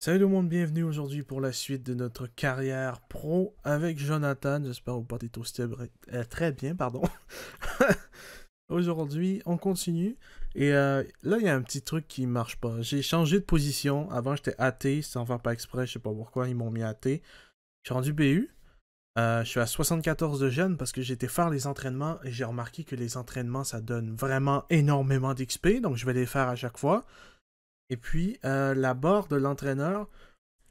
Salut tout le monde, bienvenue aujourd'hui pour la suite de notre carrière pro avec Jonathan. J'espère que vous pas tous euh, très bien, pardon. aujourd'hui, on continue. Et euh, là, il y a un petit truc qui ne marche pas. J'ai changé de position. Avant, j'étais AT, sans faire pas exprès, je sais pas pourquoi, ils m'ont mis AT. Je suis rendu BU. Euh, je suis à 74 de jeunes parce que j'étais faire les entraînements et j'ai remarqué que les entraînements, ça donne vraiment énormément d'XP. Donc, je vais les faire à chaque fois. Et puis, euh, la barre de l'entraîneur,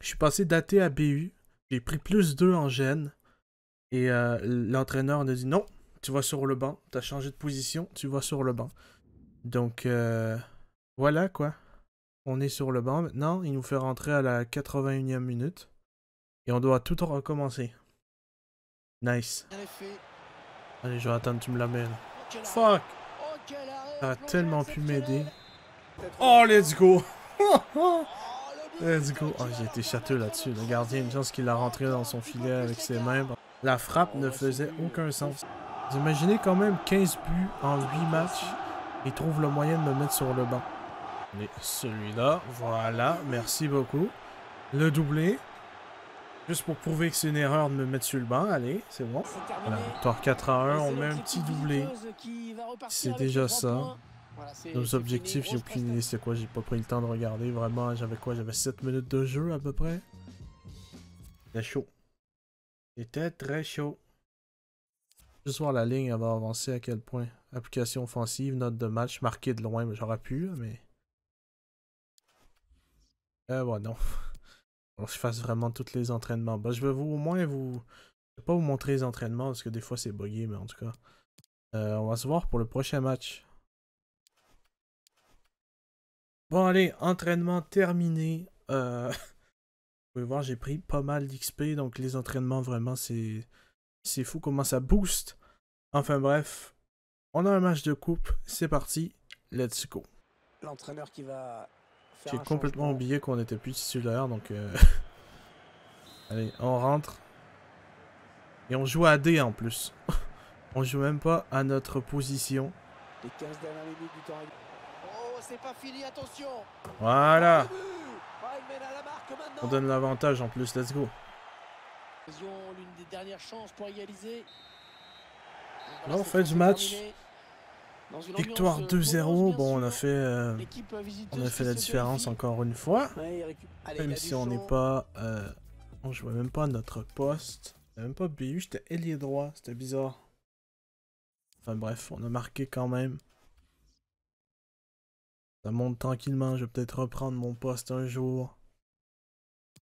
je suis passé d'AT à BU. J'ai pris plus 2 en gêne. Et euh, l'entraîneur nous dit non, tu vas sur le banc. T'as changé de position, tu vas sur le banc. Donc, euh, voilà quoi. On est sur le banc maintenant. Il nous fait rentrer à la 81e minute. Et on doit tout recommencer. Nice. Allez, je attends. tu me l'amènes. mets. Oh, Fuck! Oh, a tellement pu m'aider. Oh, let's go! let's go! Ah, j'ai été châteux là-dessus. Le gardien, une chance qu'il a rentré dans son filet avec ses mains. La frappe ne faisait aucun sens. Vous imaginez quand même 15 buts en 8 matchs. Il trouve le moyen de me mettre sur le banc. Mais celui-là, voilà, merci beaucoup. Le doublé. Juste pour prouver que c'est une erreur de me mettre sur le banc, allez, c'est bon. la victoire 4 à 1, on met un petit doublé. C'est déjà ça. Nos objectifs, j'ai aucune idée c'est quoi, j'ai pas pris le temps de regarder. Vraiment, j'avais quoi J'avais 7 minutes de jeu à peu près. C'était chaud. C'était très chaud. Juste voir la ligne va avancer à quel point. Application offensive, note de match, marqué de loin, j'aurais pu, mais. Euh, ouais, non. On je fasse vraiment tous les entraînements. Bah, je vais vous au moins vous. Je vais pas vous montrer les entraînements parce que des fois c'est buggé, mais en tout cas. Euh, on va se voir pour le prochain match. Bon, allez, entraînement terminé. Euh, vous pouvez voir, j'ai pris pas mal d'XP, donc les entraînements, vraiment, c'est... C'est fou comment ça booste. Enfin bref, on a un match de coupe, c'est parti, let's go. L'entraîneur qui va J'ai complètement oublié qu'on était plus titulaire, donc... Euh, allez, on rentre. Et on joue à D en plus. on joue même pas à notre position. Les 15 dernières du temps... Oh, voilà. Ah, on donne l'avantage en plus, let's go. Là, on fait du match. Victoire 2-0. Euh, bon, on a fait, euh, on a fait la différence encore une fois. Même si on n'est pas. Euh, on jouait même pas à notre poste. même pas BU, j'étais ailier droit. C'était bizarre. Enfin bref, on a marqué quand même. Ça monte tranquillement, je vais peut-être reprendre mon poste un jour.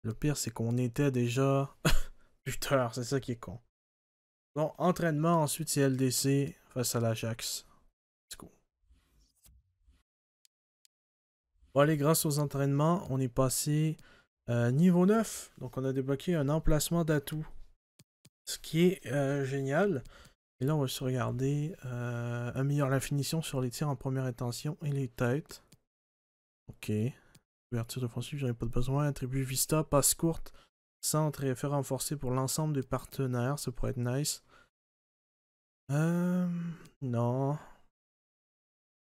Le pire, c'est qu'on était déjà... Putain, c'est ça qui est con. Bon, entraînement, ensuite c'est LDC face à l'Ajax. Let's go. Bon allez, grâce aux entraînements, on est passé euh, niveau 9. Donc on a débloqué un emplacement d'atout. Ce qui est euh, génial. Et là, on va se regarder. améliore euh, la finition sur les tirs en première intention et les têtes. Ok. Ouverture offensive, j'en ai pas besoin. Attribut Vista, passe courte, centre et effet renforcé pour l'ensemble des partenaires. Ça pourrait être nice. Euh, non.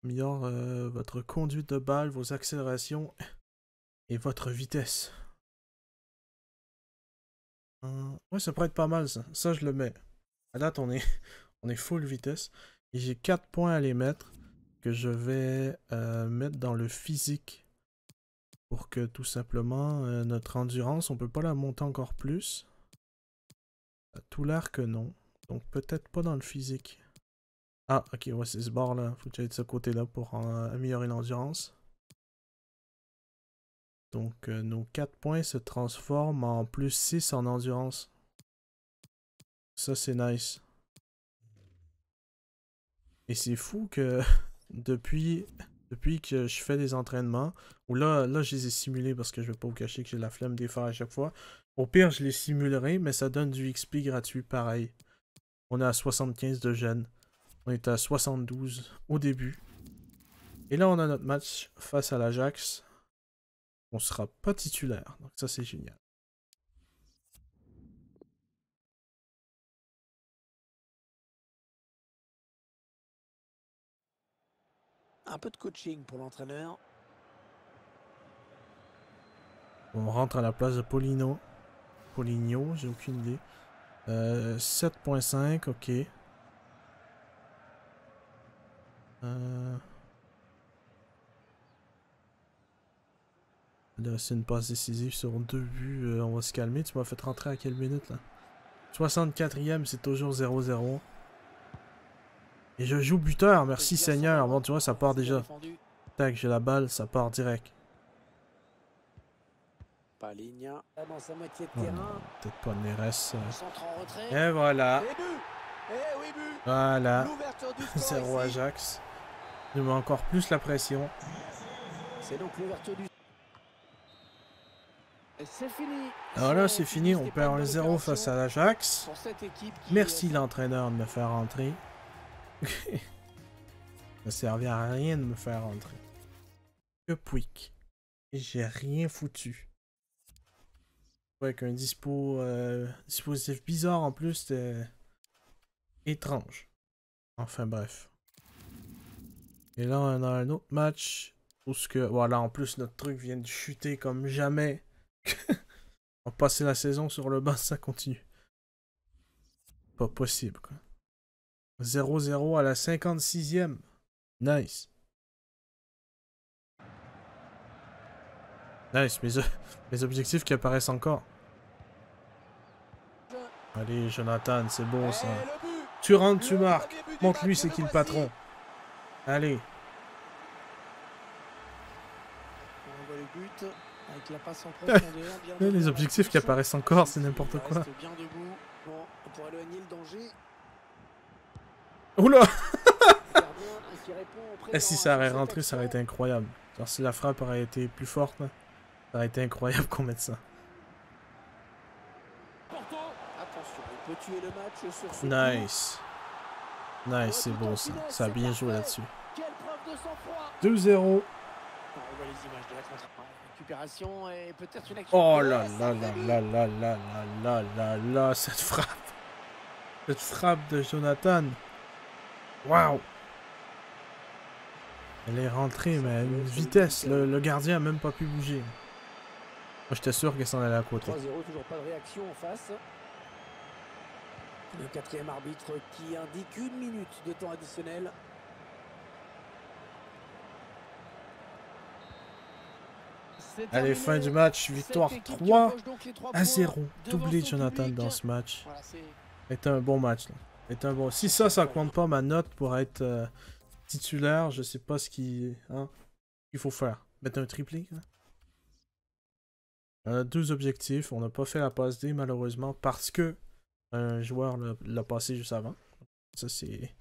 Améliore euh, votre conduite de balle, vos accélérations et votre vitesse. Euh, ouais, ça pourrait être pas mal ça. Ça, je le mets. À date, on est, on est full vitesse. Et j'ai 4 points à les mettre que je vais euh, mettre dans le physique. Pour que tout simplement, euh, notre endurance, on ne peut pas la monter encore plus. Euh, tout l'arc, non. Donc peut-être pas dans le physique. Ah, ok, ouais, c'est ce bord-là. Faut que j'aille de ce côté-là pour améliorer l'endurance. Donc nos 4 points se transforment en plus 6 en endurance. Ça, c'est nice. Et c'est fou que depuis, depuis que je fais des entraînements, ou là, là, je les ai simulés parce que je ne vais pas vous cacher que j'ai la flemme des à chaque fois. Au pire, je les simulerai, mais ça donne du XP gratuit pareil. On est à 75 de gêne. On est à 72 au début. Et là, on a notre match face à l'Ajax. On sera pas titulaire, donc ça c'est génial. un peu de coaching pour l'entraîneur. On rentre à la place de Polino. Poligno, j'ai aucune idée. 7.5, euh, ok. Euh, c'est une passe décisive sur deux buts. Euh, on va se calmer. Tu m'as fait rentrer à quelle minute là 64e, c'est toujours 0-0. Et je joue buteur, merci Seigneur. Bon, tu vois, ça part déjà. Tac, j'ai la balle, ça part direct. Peut-être pas Neres. Euh. Et voilà. Voilà. 0 Ajax. Nous met encore plus la pression. Alors là, c'est fini. On perd le 0 face à l'Ajax. Merci l'entraîneur de me faire rentrer. Ça servait à rien de me faire rentrer Que et J'ai rien foutu. Avec un dispo, euh, dispositif bizarre en plus, c'était étrange. Enfin bref. Et là, on a un autre match. Où ce Voilà, en plus, notre truc vient de chuter comme jamais. on va passer la saison sur le bas, ça continue. Pas possible, quoi. 0-0 à la 56e. Nice. Nice, mes, objectifs qui apparaissent encore. Allez, Jonathan, c'est bon ça. Tu rentres, tu marques. Montre-lui c'est qui le patron. Allez. Les objectifs qui apparaissent encore, c'est n'importe quoi. Oula Et eh, si ça aurait rentré, ça aurait été incroyable. Genre si la frappe aurait été plus forte, hein, ça aurait été incroyable qu'on mette ça. Nice. Nice, c'est bon ça. Ça a bien joué là-dessus. 2-0. Oh là là là là là là là là là cette frappe. Cette frappe de Jonathan. Waouh! Elle est rentrée, mais à une vitesse. Le, gardien a même pas pu bouger. Moi, j'étais sûr qu'elle s'en allait à côté. 3-0, toujours pas de réaction en face. Le quatrième arbitre qui indique une minute de temps additionnel. Allez, fin du match, victoire 3 à 0. Doublé Jonathan dans ce match. C'était un bon match. Là. Si ça, ça compte pas ma note pour être euh, titulaire, je sais pas ce hein, qu'il faut faire. Mettre un triplé. On hein. a euh, deux objectifs. On n'a pas fait la passe D malheureusement parce que un joueur l'a passé juste avant. Ça, c'est.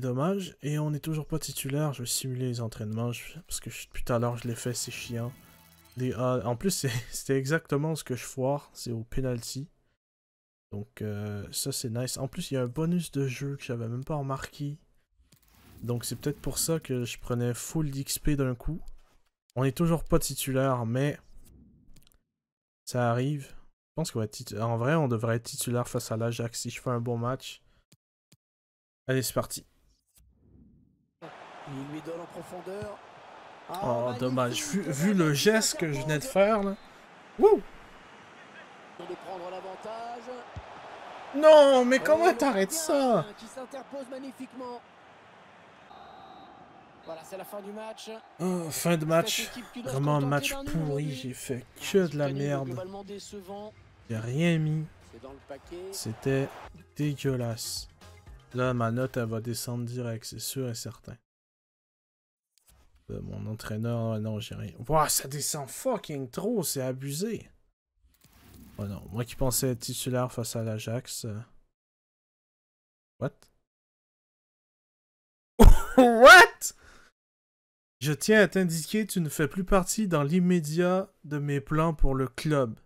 dommage. Et on n'est toujours pas titulaire. Je vais simuler les entraînements. Parce que depuis tout à l'heure, je l'ai fait. C'est chiant. en plus, c'était exactement ce que je foire. C'est au penalty. Donc euh, ça c'est nice. En plus il y a un bonus de jeu que j'avais même pas remarqué. Donc c'est peut-être pour ça que je prenais full d'XP d'un coup. On est toujours pas titulaire mais ça arrive. Je pense qu'on va En vrai on devrait être titulaire face à l'Ajax si je fais un bon match. Allez c'est parti. lui donne en profondeur. Ah, oh, dommage. Vu, le geste que je venais de faire, là. Wouh! Non, mais comment oh, t'arrêtes ça Voilà, c'est la fin du match. Oh, fin de match. Vraiment un match pourri. J'ai fait que de la merde. J'ai rien mis. C'était dégueulasse. Là, ma note, elle va descendre direct, c'est sûr et certain. Euh, mon entraîneur, ah non, j'ai rien. ça descend fucking trop, c'est abusé. Oh non, moi qui pensais être titulaire face à l'Ajax. Euh. What? What? Je tiens à t'indiquer, tu ne fais plus partie dans l'immédiat de mes plans pour le club.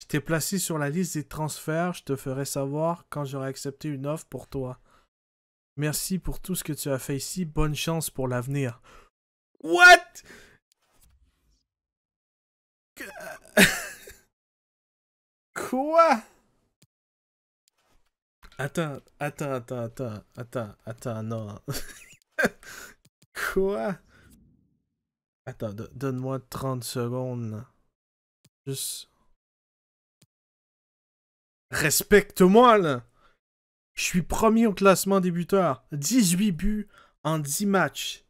Je t'ai placé sur la liste des transferts, je te ferai savoir quand j'aurai accepté une offre pour toi. Merci pour tout ce que tu as fait ici, bonne chance pour l'avenir. What? Quoi Attends, attends, attends, attends, attends, attends, non. Quoi Attends, donne-moi 30 secondes. Juste... Respecte-moi, là Je suis premier au classement débuteur. 18 buts en 10 matchs.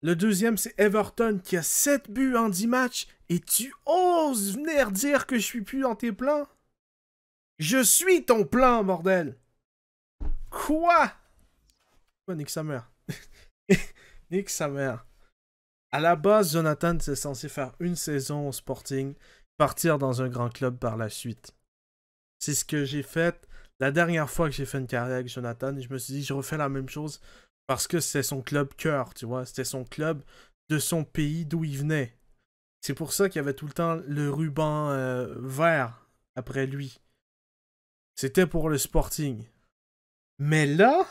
Le deuxième, c'est Everton qui a 7 buts en 10 matchs. Et tu oses venir dire que je suis plus dans tes plans je suis ton plan, bordel Quoi Quoi, Nick sa mère Nique sa mère À la base, Jonathan, c'est censé faire une saison au Sporting, partir dans un grand club par la suite. C'est ce que j'ai fait la dernière fois que j'ai fait une carrière avec Jonathan, et je me suis dit, je refais la même chose parce que c'est son club cœur, tu vois. C'était son club de son pays d'où il venait. C'est pour ça qu'il y avait tout le temps le ruban euh, vert après lui. C'était pour le Sporting. Mais là,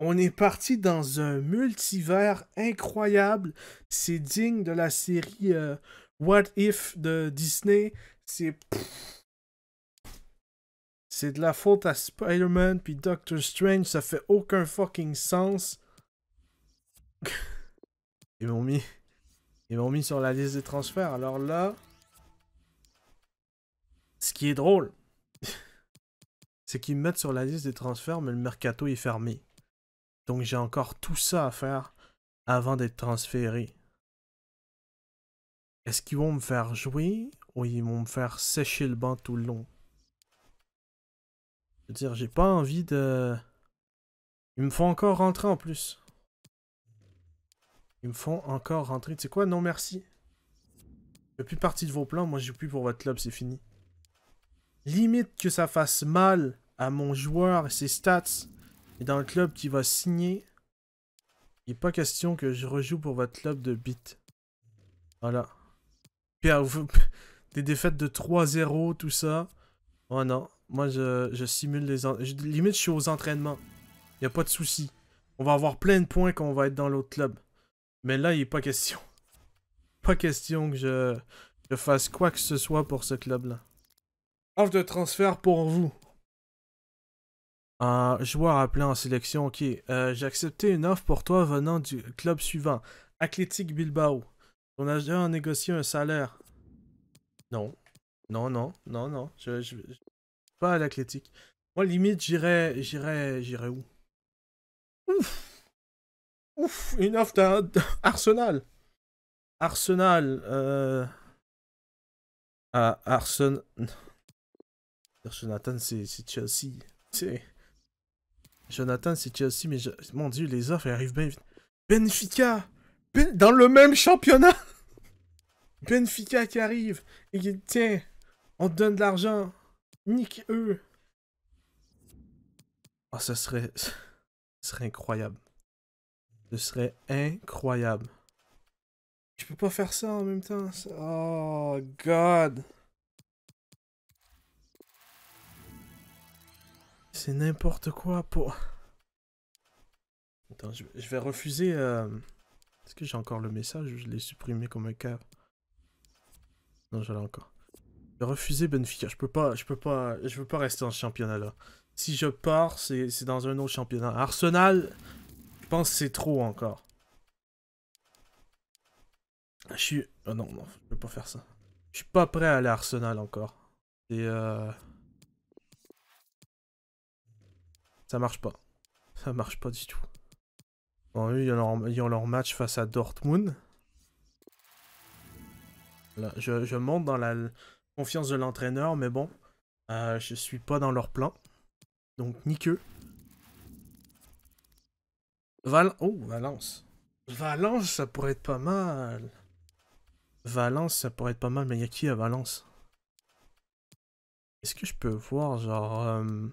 on est parti dans un multivers incroyable. C'est digne de la série euh, What If de Disney. C'est. C'est de la faute à Spider-Man puis Doctor Strange. Ça fait aucun fucking sens. Ils m'ont mis. Ils m'ont mis sur la liste des transferts. Alors là. Ce qui est drôle, c'est qu'ils me mettent sur la liste des transferts, mais le mercato est fermé. Donc j'ai encore tout ça à faire avant d'être transféré. Est-ce qu'ils vont me faire jouer ou ils vont me faire sécher le banc tout le long? Je veux dire, j'ai pas envie de... Ils me font encore rentrer en plus. Ils me font encore rentrer. Tu sais quoi? Non, merci. Je fais plus partie de vos plans. Moi, je joue plus pour votre club. C'est fini. Limite que ça fasse mal à mon joueur et ses stats et dans le club qui va signer, il n'est pas question que je rejoue pour votre club de beat. Voilà. Ah, des défaites de 3-0, tout ça. Oh non, moi je, simule les... limites Je, limite, je aux entraînements. Il n'y a pas de souci. On va avoir plein de points quand on va être dans l'autre club. Mais là, il n'est pas question. Pas question que je, je fasse quoi que ce soit pour ce club-là. Offre de transfert pour vous. Un joueur appelé en sélection, ok. Euh, j'ai accepté une offre pour toi venant du club suivant. Athletic Bilbao. On a déjà négocié un salaire. Non. Non, non, non, non. Je, je, Pas à l'athlétique. Moi, limite, j'irai J'irais. J'irais où Ouf Ouf Une offre d'un. Arsenal Arsenal. Euh... Ah, Arsenal. c'est Chelsea. C'est. Jonathan, c'est aussi, mais je... mon Dieu, les offres, arrivent bien vite. Benfica! Ben, dans le même championnat! Benfica qui arrive! Et qui... tiens, on te donne de l'argent! Nique eux! oh, ça serait... serait incroyable. Ce serait incroyable. Je peux pas faire ça en même temps. Oh, God! c'est n'importe quoi pour... Attends, je, vais refuser... Euh, est-ce que j'ai encore le message je l'ai supprimé comme un cave Non, j'allais encore. Je vais refuser Benfica. Je peux pas, je peux pas, je veux pas rester en championnat là. Si je pars, c'est dans un autre championnat. Arsenal, je pense c'est trop encore. Ah, je suis... Oh non, non, je peux pas faire ça. Je suis pas prêt à aller à Arsenal encore. Et euh... Ça marche pas. Ça marche pas du tout. Bon, eux, ils ont, leur, leur match face à Dortmund. Là, je, monte dans la confiance de l'entraîneur, mais bon, euh, je suis pas dans leur plan. Donc, ni que oh, Valence. Valence, ça pourrait être pas mal. Valence, ça pourrait être pas mal, mais y a qui à Valence Est-ce que je peux voir, genre... Euh,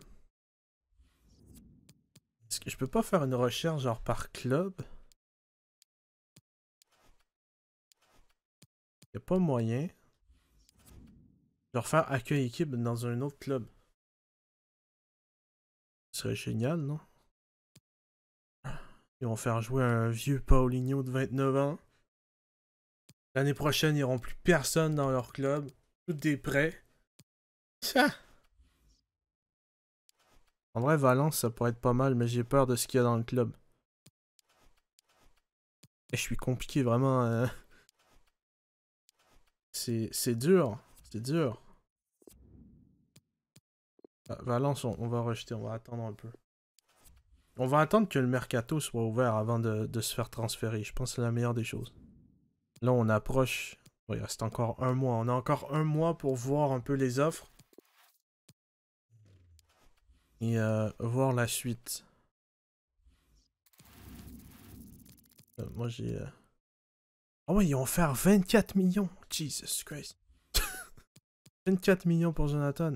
est-ce que je peux pas faire une recherche genre par club Y a pas moyen. Genre faire accueil équipe dans un autre club. Ce serait génial, non? Ils vont faire jouer un vieux Paulinho de 29 ans. L'année prochaine, ils n'auront plus personne dans leur club. Tout des prêts. Ça! En vrai, Valence, ça pourrait être pas mal, mais j'ai peur de ce qu'il y a dans le club. Et je suis compliqué, vraiment. Euh. C'est dur. C'est dur. Ah, Valence, on, va rejeter, on va attendre un peu. On va attendre que le mercato soit ouvert avant de, de se faire transférer. Je pense que c'est la meilleure des choses. Là, on approche. Il reste encore un mois. On a encore un mois pour voir un peu les offres et euh, voir la suite. Euh, moi j'ai... oh ouais, ils vont faire 24 millions. Jesus Christ. 24 millions pour Jonathan.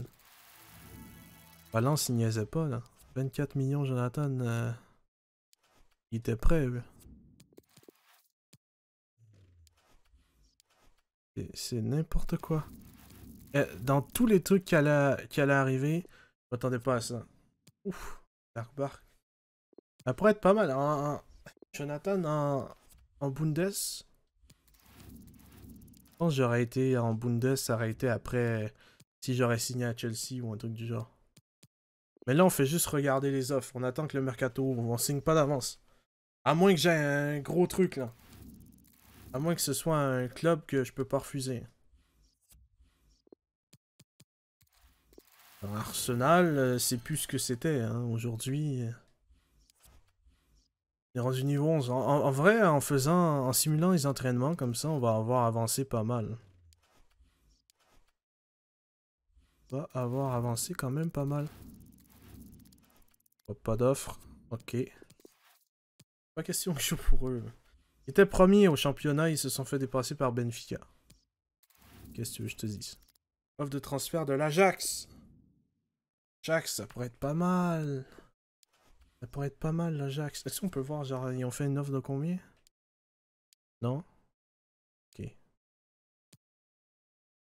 Balance, il niaisait pas là. 24 millions, Jonathan. Il était prêt. C'est n'importe quoi. dans tous les trucs qu'elle a, qu'elle a arrivé, m'attendais pas à ça. Ouf, Dark Bark. Ça pourrait être pas mal. Jonathan, en Bundes. Je pense j'aurais été en Bundes, ça aurait été après si j'aurais signé à Chelsea ou un truc du genre. Mais là, on fait juste regarder les offres. On attend que le mercato ouvre. On signe pas d'avance. À moins que j'ai un gros truc là. À moins que ce soit un club que je peux pas refuser. Arsenal, euh, c'est plus ce que c'était hein, aujourd'hui. On est rendu niveau 11. En, vrai, en faisant, en simulant les entraînements comme ça, on va avoir avancé pas mal. On va avoir avancé quand même pas mal. pas d'offre. Ok. Pas question que je joue pour eux. Ils étaient premiers au championnat, ils se sont fait dépasser par Benfica. Qu'est-ce que que je te dise Offre de transfert de l'Ajax Jax, ça pourrait être pas mal. Ça pourrait être pas mal, là, Jax. Est-ce qu'on peut voir, genre, ils ont fait une offre de combien Non Ok.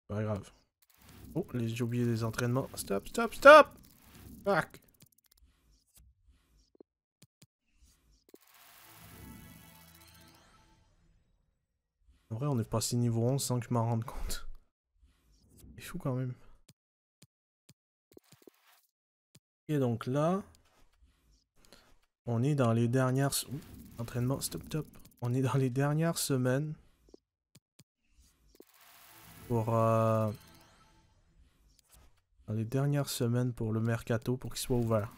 Pas grave. Oh, j'ai oublié les entraînements. Stop, stop, stop Fuck En vrai, on est passé niveau 11 sans que je m'en rende compte. C'est fou quand même. Et donc là, on est dans les dernières... Ouh, stop, top. On est dans les dernières semaines pour... Euh, les dernières semaines pour le mercato, pour qu'il soit ouvert.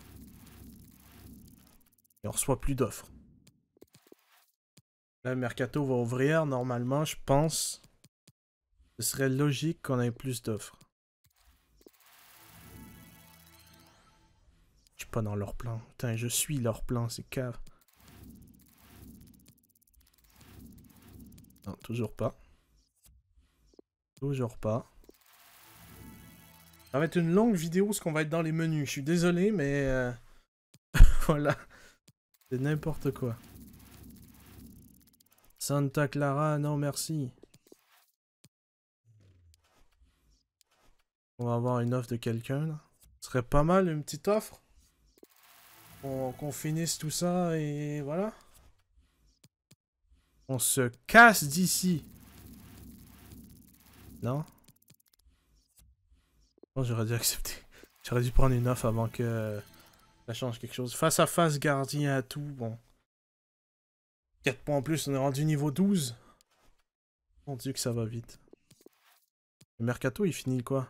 Et on reçoit plus d'offres. le mercato va ouvrir, normalement, je pense. Ce serait logique qu'on ait plus d'offres. dans leur plan. Putain, je suis leur plan, c'est cave. Non, toujours pas. Toujours pas. Ça va être une longue vidéo, ce qu'on va être dans les menus. Je suis désolé, mais... Euh, voilà. C'est n'importe quoi. Santa Clara, non merci. On va avoir une offre de quelqu'un, Ce serait pas mal, une petite offre qu'on finisse tout ça et voilà. On se casse d'ici. Non j'aurais dû accepter. J'aurais dû prendre une offre avant que ça change quelque chose. Face à face, gardien à tout, bon. 4 points en plus, on est rendu niveau 12. on dit que ça va vite. Le mercato, il finit quoi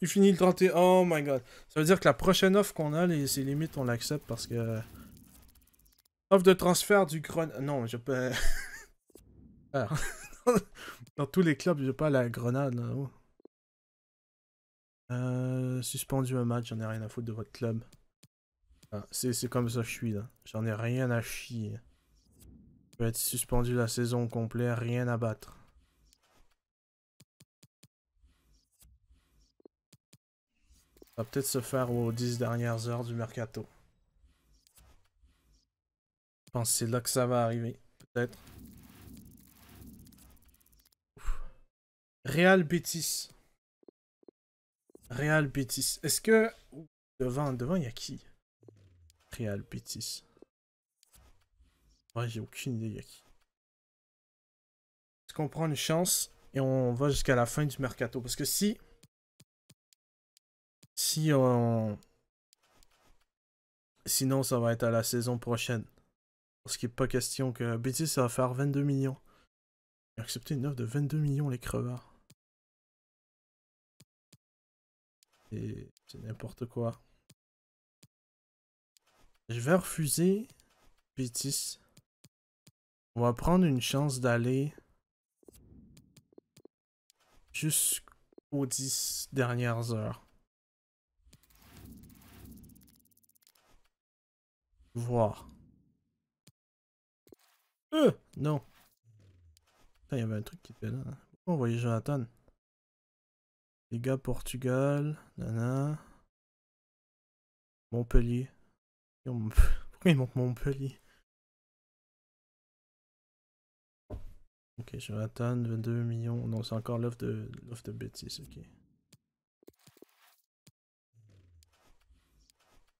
il finit le 31. Oh my god. Ça veut dire que la prochaine offre qu'on a, ses limites, on l'accepte parce que... Euh, offre de transfert du Grenade. Non, je peux... Ah. Dans tous les clubs, je pas la Grenade. Oh. Euh, suspendu un match, j'en ai rien à foutre de votre club. Ah, c'est comme ça que je suis là. J'en ai rien à chier. Je vais être suspendu la saison complète, rien à battre. va peut-être se faire aux 10 dernières heures du mercato. Je pense que c'est là que ça va arriver, peut-être. Real Betis. Real Betis. Est-ce que... Devant, devant, il y a qui Real Betis. Ouais, j'ai aucune idée, qui. Est-ce qu'on prend une chance et on va jusqu'à la fin du mercato Parce que si si on... Sinon, ça va être à la saison prochaine. Parce qu'il n'est pas question que... BTS va faire 22 millions. J'ai accepté une offre de 22 millions, les crevards. Et c'est n'importe quoi. Je vais refuser Bétis. On va prendre une chance d'aller jusqu'aux 10 dernières heures. voir. Euh, non. Il y avait un truc qui était là. Hein. Pourquoi on voyait Jonathan Les gars, Portugal, nana. Montpellier. Pourquoi il manque Montpellier Ok, Jonathan, 22 millions. Non, c'est encore l'offre de, de bêtises, ok.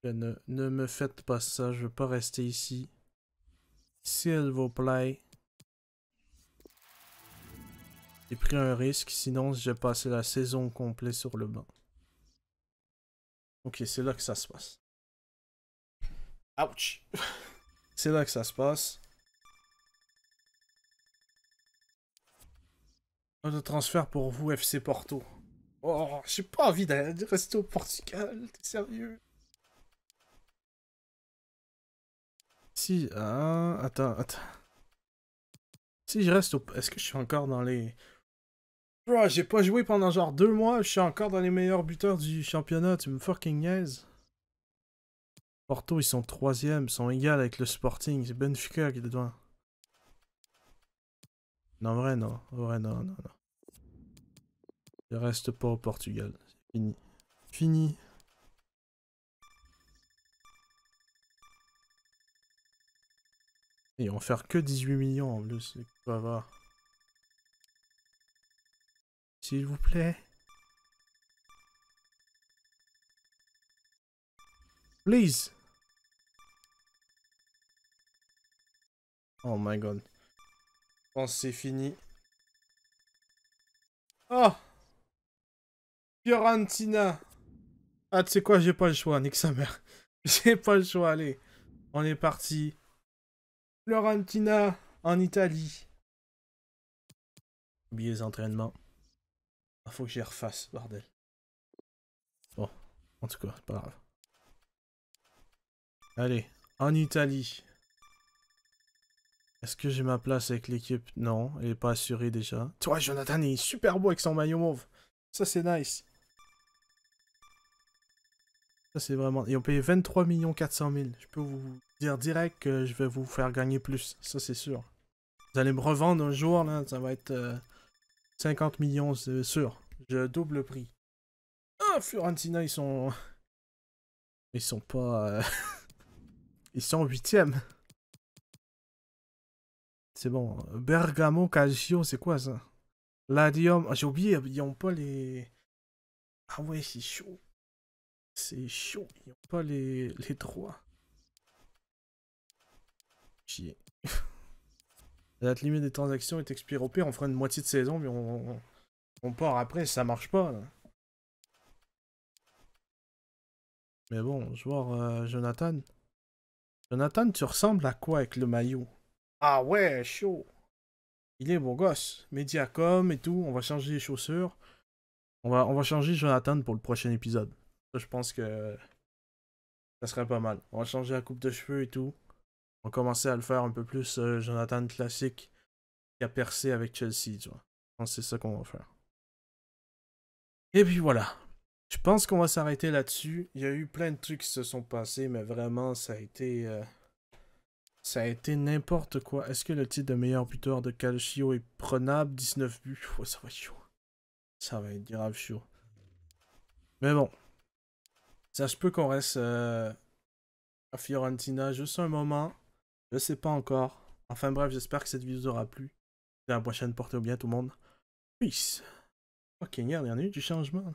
Ne, me faites pas ça, je veux pas rester ici. S'il vous plaît. J'ai pris un risque, sinon j'ai passé la saison complète sur le banc. Ok, c'est là que ça se passe. Ouch! c'est là que ça se passe. Un transfert pour vous, FC Porto. Oh, j'ai pas envie de rester au Portugal, t'es sérieux? Si, ah, attends, attends. Si je reste au... Est-ce que je suis encore dans les... Ah, j'ai pas joué pendant genre deux mois, je suis encore dans les meilleurs buteurs du championnat, tu me fucking niaises. Porto, ils sont troisième, ils sont égales avec le Sporting, c'est Benfica qui est devant. Non, vrai, non, vrai, non, non, non. Je reste pas au Portugal, c'est fini. Fini. Et en faire que 18 millions en plus, c'est avoir. S'il vous plaît. Please. Oh my god. Je pense c'est fini. Oh Fiorentina Ah, tu sais quoi, j'ai pas le choix, nique sa mère. J'ai pas le choix, allez. On est parti. Florentina en Italie. Billets les entraînements. Il ah, faut que j'y refasse, bordel. Bon, en tout cas, c'est pas grave. Allez, en Italie. Est-ce que j'ai ma place avec l'équipe Non, elle est pas assurée déjà. Toi, Jonathan, il est super beau avec son maillot mauve. Ça, c'est nice. Ça, c'est vraiment... Ils ont payé 23 400 000. Je peux vous dire direct que je vais vous faire gagner plus, ça c'est sûr. Vous allez me revendre un jour, là, ça va être 50 euh, millions, c'est sûr. Je double le prix. Ah, Fiorentina, ils sont... Ils sont pas... Euh, ils sont huitième. C'est bon. Bergamo, Calcio, c'est quoi ça Ladium, ah, j'ai oublié, ils ont pas les... Ah ouais, c'est chaud. C'est chaud, ils ont pas les, les droits. Chier. La limite des transactions est expirée au pire, on ferait une moitié de saison, mais on, part après, ça marche pas. Mais bon, joueur vois Jonathan. Jonathan, tu ressembles à quoi avec le maillot Ah ouais, chaud Il est bon gosse. Mediacom et tout, on va changer les chaussures. On va, on va changer Jonathan pour le prochain épisode. je pense que ça serait pas mal. On va changer la coupe de cheveux et tout va commencer à le faire un peu plus euh, Jonathan Classic qui a percé avec Chelsea, tu vois. Je c'est ça qu'on va faire. Et puis voilà. Je pense qu'on va s'arrêter là-dessus. Il y a eu plein de trucs qui se sont passés, mais vraiment, ça a été. Euh, ça a été n'importe quoi. Est-ce que le titre de meilleur buteur de Calcio est prenable 19 buts. ça va être chaud. Ça va être grave chaud. Mais bon. Ça se peut qu'on reste euh, à Fiorentina juste un moment. Je sais pas encore. Enfin bref, j'espère que cette vidéo vous aura plu. À la prochaine, portez au bien tout le monde. Peace. Ok, dernière eu du changement.